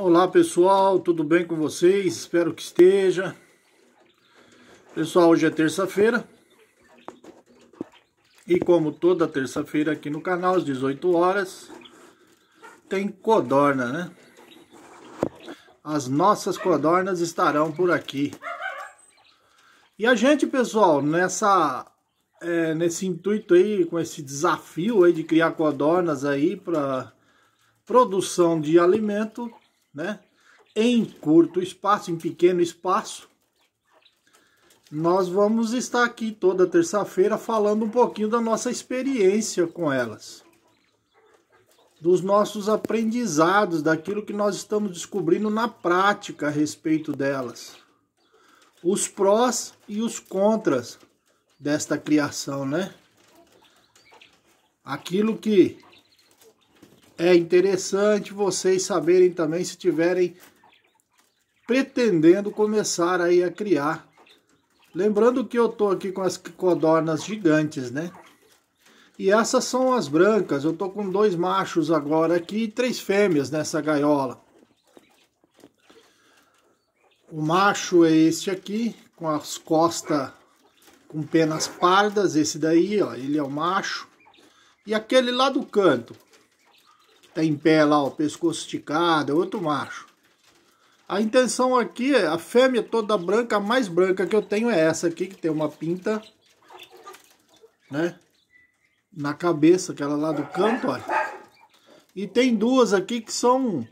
Olá pessoal, tudo bem com vocês? Espero que esteja. Pessoal, hoje é terça-feira. E como toda terça-feira aqui no canal, às 18 horas, tem codorna, né? As nossas codornas estarão por aqui. E a gente, pessoal, nessa é, nesse intuito aí, com esse desafio aí de criar codornas aí para produção de alimento, né? Em curto espaço, em pequeno espaço. Nós vamos estar aqui toda terça-feira falando um pouquinho da nossa experiência com elas. Dos nossos aprendizados, daquilo que nós estamos descobrindo na prática a respeito delas. Os prós e os contras desta criação, né? Aquilo que é interessante vocês saberem também se tiverem pretendendo começar aí a criar. Lembrando que eu tô aqui com as codornas gigantes, né? E essas são as brancas. Eu tô com dois machos agora aqui e três fêmeas nessa gaiola. O macho é este aqui, com as costas com penas pardas, esse daí, ó, ele é o macho. E aquele lá do canto, Tá em pé lá, o pescoço esticado, é outro macho. A intenção aqui, a fêmea toda branca, a mais branca que eu tenho é essa aqui, que tem uma pinta, né? Na cabeça, aquela lá do canto, olha. E tem duas aqui que são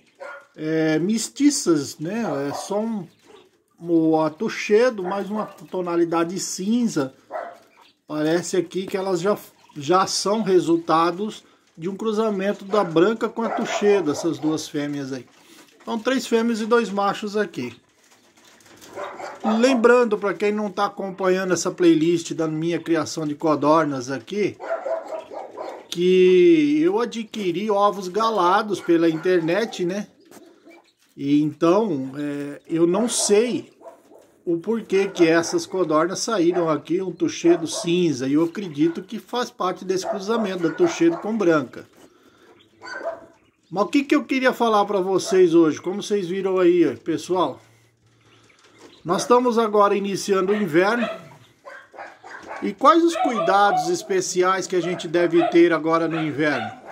é, mestiças, né? É só um, um atuchedo, mais uma tonalidade cinza. Parece aqui que elas já, já são resultados de um cruzamento da branca com a tuxeda, dessas duas fêmeas aí. Então, três fêmeas e dois machos aqui. Lembrando, para quem não está acompanhando essa playlist da minha criação de codornas aqui, que eu adquiri ovos galados pela internet, né? E então, é, eu não sei o porquê que essas codornas saíram aqui, um tuxedo cinza, e eu acredito que faz parte desse cruzamento da tuxedo com branca. Mas o que, que eu queria falar para vocês hoje, como vocês viram aí, pessoal? Nós estamos agora iniciando o inverno, e quais os cuidados especiais que a gente deve ter agora no inverno?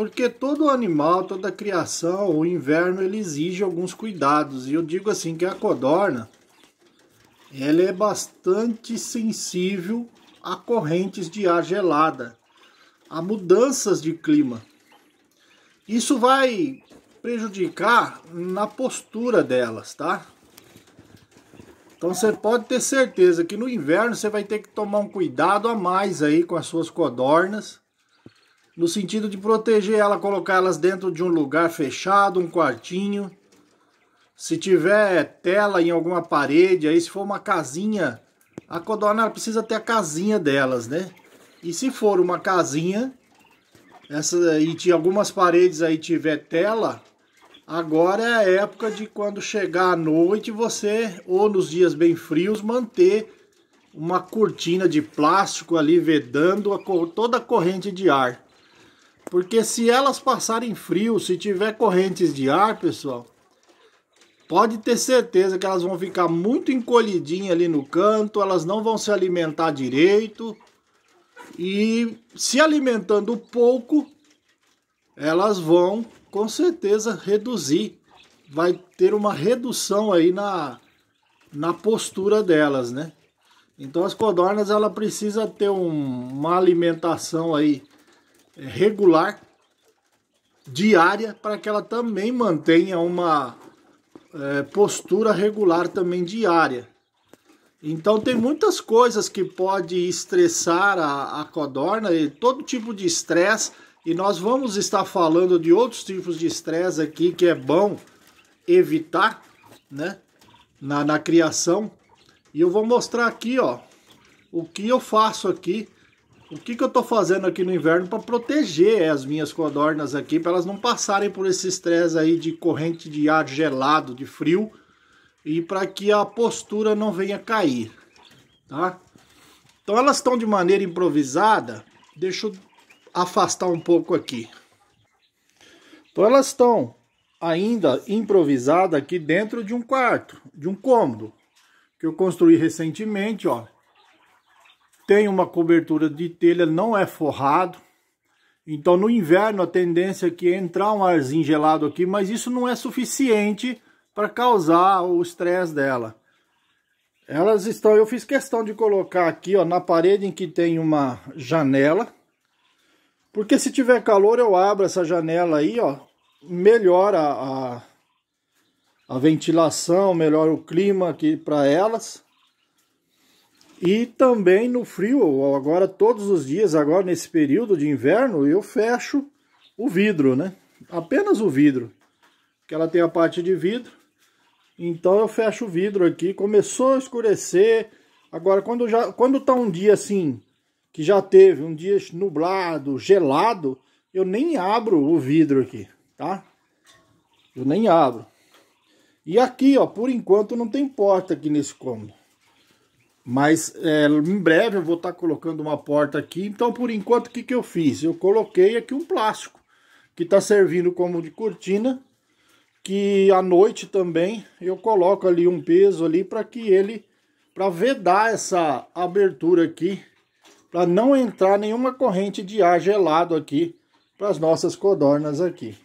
Porque todo animal, toda criação, o inverno ele exige alguns cuidados. E eu digo assim que a codorna, ela é bastante sensível a correntes de ar gelada, a mudanças de clima. Isso vai prejudicar na postura delas, tá? Então você pode ter certeza que no inverno você vai ter que tomar um cuidado a mais aí com as suas codornas no sentido de proteger ela, colocá-las dentro de um lugar fechado, um quartinho. Se tiver tela em alguma parede, aí se for uma casinha, a codorna precisa ter a casinha delas, né? E se for uma casinha, essa e de algumas paredes aí tiver tela, agora é a época de quando chegar a noite você ou nos dias bem frios manter uma cortina de plástico ali vedando a, toda a corrente de ar. Porque se elas passarem frio, se tiver correntes de ar, pessoal, pode ter certeza que elas vão ficar muito encolhidinhas ali no canto, elas não vão se alimentar direito. E se alimentando pouco, elas vão com certeza reduzir. Vai ter uma redução aí na, na postura delas, né? Então as codornas ela precisa ter um, uma alimentação aí regular, diária, para que ela também mantenha uma é, postura regular também diária. Então tem muitas coisas que pode estressar a, a codorna, e todo tipo de estresse, e nós vamos estar falando de outros tipos de estresse aqui que é bom evitar, né? Na, na criação. E eu vou mostrar aqui, ó, o que eu faço aqui o que, que eu estou fazendo aqui no inverno para proteger as minhas codornas aqui, para elas não passarem por esse estresse aí de corrente de ar gelado, de frio, e para que a postura não venha cair, tá? Então elas estão de maneira improvisada, deixa eu afastar um pouco aqui. Então elas estão ainda improvisadas aqui dentro de um quarto, de um cômodo, que eu construí recentemente, ó tem uma cobertura de telha, não é forrado. Então no inverno a tendência é que entrar um arzinho gelado aqui, mas isso não é suficiente para causar o estresse dela. Elas estão, eu fiz questão de colocar aqui, ó, na parede em que tem uma janela. Porque se tiver calor eu abro essa janela aí, ó, melhora a, a ventilação, melhora o clima aqui para elas. E também no frio, agora todos os dias, agora nesse período de inverno, eu fecho o vidro, né? Apenas o vidro, que ela tem a parte de vidro. Então eu fecho o vidro aqui, começou a escurecer. Agora quando já quando tá um dia assim, que já teve um dia nublado, gelado, eu nem abro o vidro aqui, tá? Eu nem abro. E aqui, ó, por enquanto não tem porta aqui nesse cômodo. Mas é, em breve eu vou estar tá colocando uma porta aqui. Então, por enquanto, o que, que eu fiz? Eu coloquei aqui um plástico que está servindo como de cortina. Que à noite também eu coloco ali um peso ali para que ele, para vedar essa abertura aqui, para não entrar nenhuma corrente de ar gelado aqui para as nossas codornas aqui.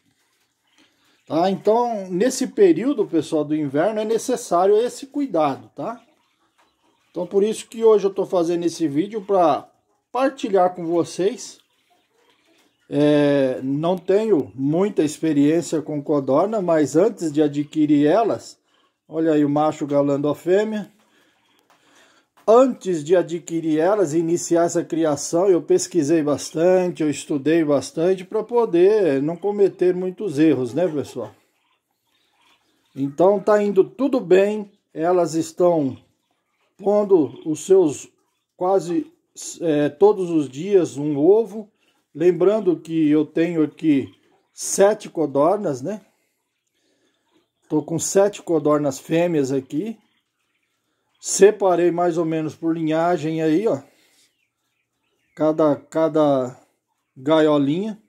Tá? Então, nesse período, pessoal, do inverno é necessário esse cuidado, tá? Então por isso que hoje eu estou fazendo esse vídeo para partilhar com vocês. É, não tenho muita experiência com codorna, mas antes de adquirir elas, olha aí o macho galando a fêmea. Antes de adquirir elas e iniciar essa criação, eu pesquisei bastante, eu estudei bastante para poder não cometer muitos erros, né pessoal? Então tá indo tudo bem, elas estão pondo os seus quase é, todos os dias um ovo. Lembrando que eu tenho aqui sete codornas, né? Tô com sete codornas fêmeas aqui. Separei mais ou menos por linhagem aí, ó. Cada, cada gaiolinha.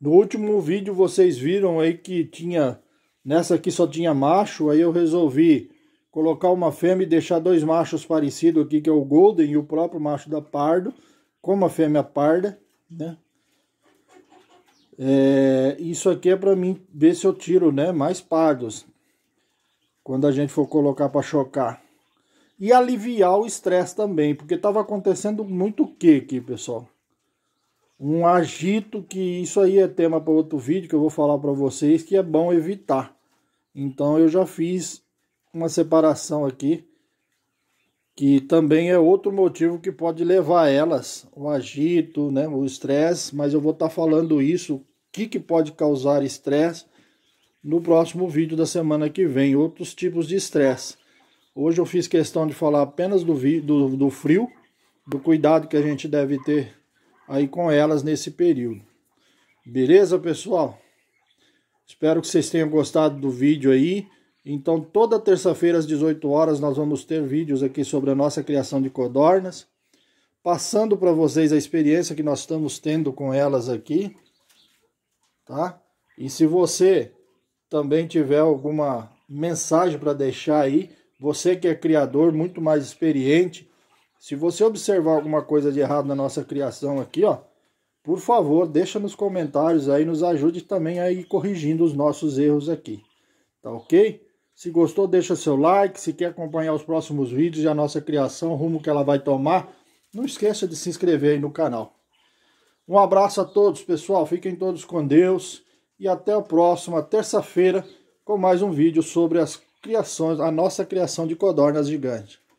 No último vídeo vocês viram aí que tinha... Nessa aqui só tinha macho, aí eu resolvi colocar uma fêmea e deixar dois machos parecidos aqui, que é o Golden e o próprio macho da Pardo, como a fêmea parda, né? É, isso aqui é para mim ver se eu tiro né, mais pardos, quando a gente for colocar para chocar. E aliviar o estresse também, porque estava acontecendo muito o que aqui, pessoal? Um agito que isso aí é tema para outro vídeo que eu vou falar para vocês que é bom evitar. Então eu já fiz uma separação aqui, que também é outro motivo que pode levar elas, o agito, né, o estresse, mas eu vou estar tá falando isso, o que, que pode causar estresse no próximo vídeo da semana que vem, outros tipos de estresse. Hoje eu fiz questão de falar apenas do, do, do frio, do cuidado que a gente deve ter aí com elas nesse período. Beleza, pessoal? Espero que vocês tenham gostado do vídeo aí. Então, toda terça-feira às 18 horas nós vamos ter vídeos aqui sobre a nossa criação de codornas, passando para vocês a experiência que nós estamos tendo com elas aqui, tá? E se você também tiver alguma mensagem para deixar aí, você que é criador muito mais experiente, se você observar alguma coisa de errado na nossa criação aqui, ó, por favor, deixa nos comentários aí, nos ajude também a ir corrigindo os nossos erros aqui. Tá ok? Se gostou, deixa seu like. Se quer acompanhar os próximos vídeos e a nossa criação, rumo que ela vai tomar, não esqueça de se inscrever aí no canal. Um abraço a todos, pessoal. Fiquem todos com Deus. E até a próxima terça-feira com mais um vídeo sobre as criações, a nossa criação de codornas gigantes.